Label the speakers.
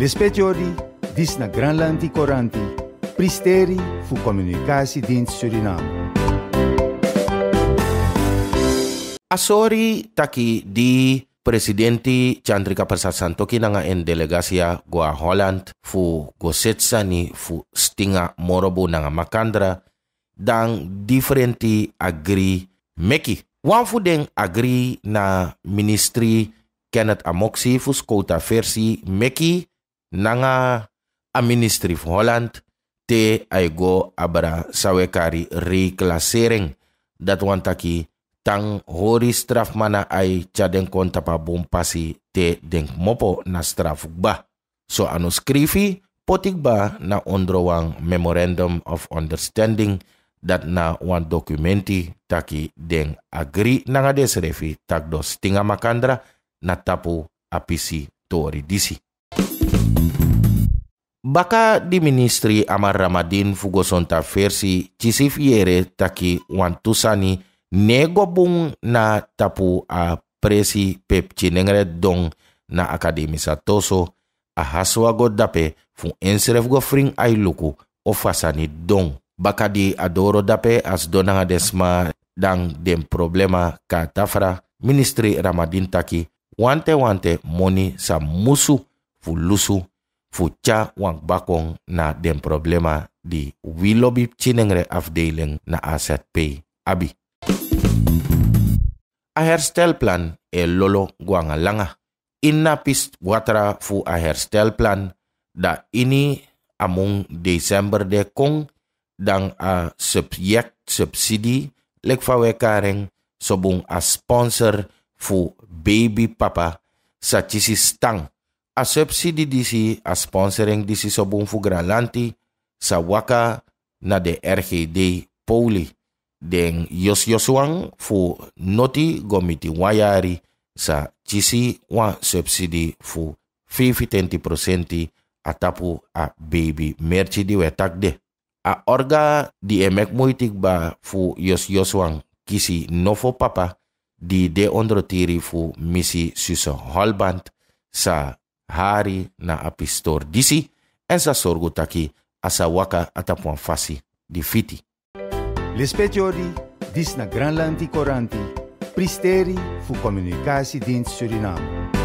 Speaker 1: Lespetiori, dis na Granlanti Coranti, Pristeri fu Communicatiedienst Suriname.
Speaker 2: Asori taki di Presidente Chandrika na nga en delegasia ya goa Holland fu gosetsani fu stinga morobo nga makandra dang differenti agri meki. Wan fu den agri na ministri Kenneth Amoxi fu skota versi meki nanga a ministry of Holland te ay go abra sawekari reclassering dat wan taki tang hori straf mana ay chaden konta pa bompasi te deng mopo na straf ba. So anu skrifi potik ba na ondrowang memorandum of understanding dat na wan dokumenti taki deng agri nanga desrefi tak dos tinga makandra na tapu apisi tori disi. Baka di ministri Amar Ramadin Fugoson ta versi tisif yere taki wan tusani nego bung na tapu a presi pep cinengre dong na akademi sa toso a haswa go dape fu ensref go fring ai luku o fasani dong. Baka di adoro dape as donanga desma dang den problema ka tafra ministri Ramadin taki wante wante moni sa musu fu lusu Fucha wang bakong na dem problema di wilobi Chinengre afdeling na pay Abi. A plan e lolo guanga langa. pis watra fu a plan da ini among December de kong dang a subject subsidi lek kareng sobung a sponsor fu baby papa sa chisi stang a di DC a sponsoring DC so bun sa waka na de RGD Poli. Den yos yosuang fu noti gomiti wayari sa chisi wa subsidi fu 50% atapu a baby merci di wetak de. A orga di emek muitik ba fu yos yosuang kisi nofo papa di de tiri fu misi suso holband sa hari na apistor disi en sa sorgu taki asa waka fasi di fiti
Speaker 1: lespetiori dis na granlandi koranti pristeri fu dint suriname